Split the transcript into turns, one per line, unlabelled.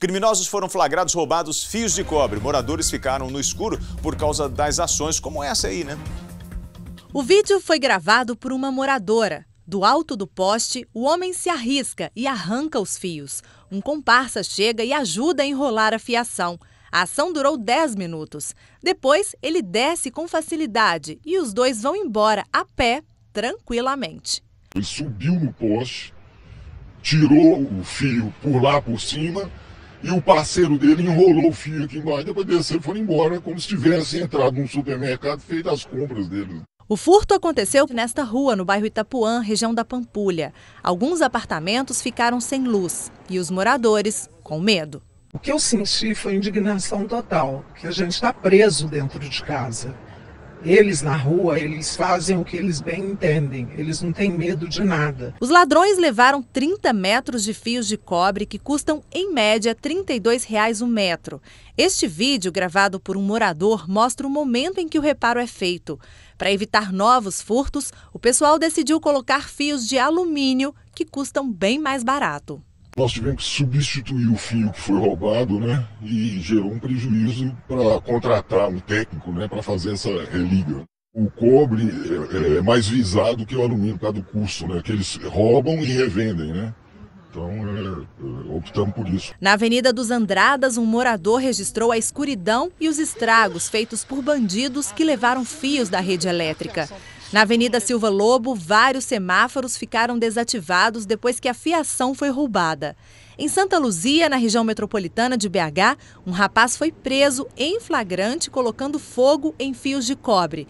Criminosos foram flagrados roubados fios de cobre. Moradores ficaram no escuro por causa das ações como essa aí, né?
O vídeo foi gravado por uma moradora. Do alto do poste, o homem se arrisca e arranca os fios. Um comparsa chega e ajuda a enrolar a fiação. A ação durou 10 minutos. Depois, ele desce com facilidade e os dois vão embora a pé, tranquilamente.
Ele subiu no poste, tirou o fio por lá por cima e o parceiro dele enrolou o fio aqui embaixo, depois desceram e foram embora, como se tivessem entrado num supermercado e feito as compras dele.
O furto aconteceu nesta rua, no bairro Itapuã, região da Pampulha. Alguns apartamentos ficaram sem luz e os moradores com medo.
O que eu senti foi indignação total, que a gente está preso dentro de casa. Eles na rua, eles fazem o que eles bem entendem, eles não têm medo de
nada. Os ladrões levaram 30 metros de fios de cobre que custam, em média, R$ reais o um metro. Este vídeo, gravado por um morador, mostra o momento em que o reparo é feito. Para evitar novos furtos, o pessoal decidiu colocar fios de alumínio que custam bem mais barato
nós tivemos que substituir o fio que foi roubado, né? E gerou um prejuízo para contratar um técnico, né? Para fazer essa religa. O cobre é, é, mais visado que o alumínio por causa do custo, né? Que eles roubam e revendem, né? Então, é, é, optamos por isso.
Na Avenida dos Andradas, um morador registrou a escuridão e os estragos feitos por bandidos que levaram fios da rede elétrica. Na Avenida Silva Lobo, vários semáforos ficaram desativados depois que a fiação foi roubada. Em Santa Luzia, na região metropolitana de BH, um rapaz foi preso em flagrante colocando fogo em fios de cobre.